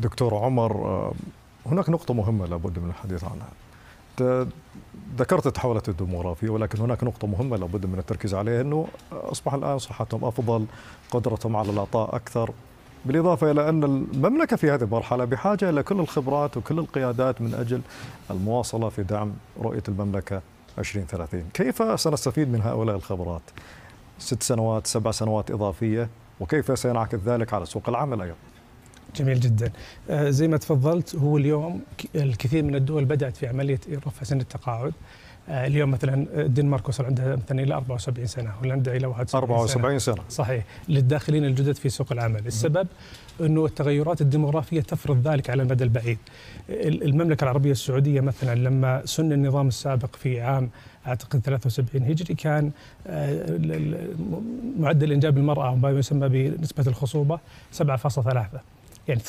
دكتور عمر آه، هناك نقطة مهمة لابد من الحديث عنها ذكرت التحولات الديموغرافية ولكن هناك نقطة مهمة لابد من التركيز عليها أنه أصبح الآن صحتهم أفضل قدرتهم على العطاء أكثر بالإضافة إلى أن المملكة في هذه المرحلة بحاجة إلى كل الخبرات وكل القيادات من أجل المواصلة في دعم رؤية المملكة 2030 كيف سنستفيد من هؤلاء الخبرات ست سنوات سبع سنوات إضافية وكيف سينعكس ذلك على سوق العمل أيضا جميل جدا آه، زي ما تفضلت هو اليوم الكثير من الدول بدأت في عملية رفع سن التقاعد آه، اليوم مثلا الدنمارك وصل عندها مثلا الى 74 سنه، هولندا الى 71 74 سنه. سنه صحيح للداخلين الجدد في سوق العمل، السبب انه التغيرات الديموغرافيه تفرض ذلك على المدى البعيد. المملكه العربيه السعوديه مثلا لما سن النظام السابق في عام اعتقد 73 هجري كان آه، معدل انجاب المراه ما يسمى بنسبه الخصوبه 7.3 يعني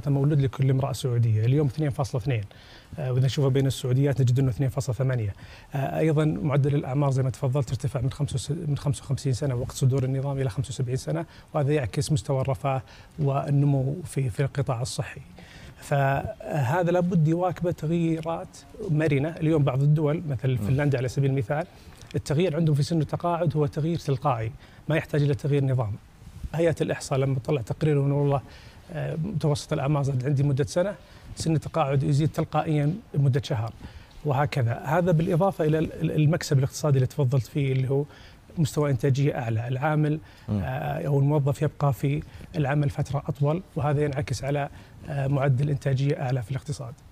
7.3 مولود لكل امرأة سعودية اليوم 2.2 آه، وإذا نشوفها بين السعوديات نجد أنه 2.8 آه، أيضا معدل الأعمار زي ما تفضلت ارتفع من من 55 سنة وقت صدور النظام إلى 75 سنة وهذا يعكس مستوى الرفاه والنمو في في القطاع الصحي فهذا لابد يواكبه تغييرات مرنه، اليوم بعض الدول مثل فنلندا على سبيل المثال التغيير عندهم في سن التقاعد هو تغيير تلقائي، ما يحتاج الى تغيير نظام. هيئه الاحصاء لما طلع تقرير من والله متوسط الأعمار زاد عندي مدة سنة سن التقاعد يزيد تلقائيا مدة شهر وهكذا هذا بالإضافة إلى المكسب الاقتصادي اللي تفضلت فيه اللي هو مستوى إنتاجية أعلى العامل أو آه، الموظف يبقى في العمل فترة أطول وهذا ينعكس على آه، معدل إنتاجية أعلى في الاقتصاد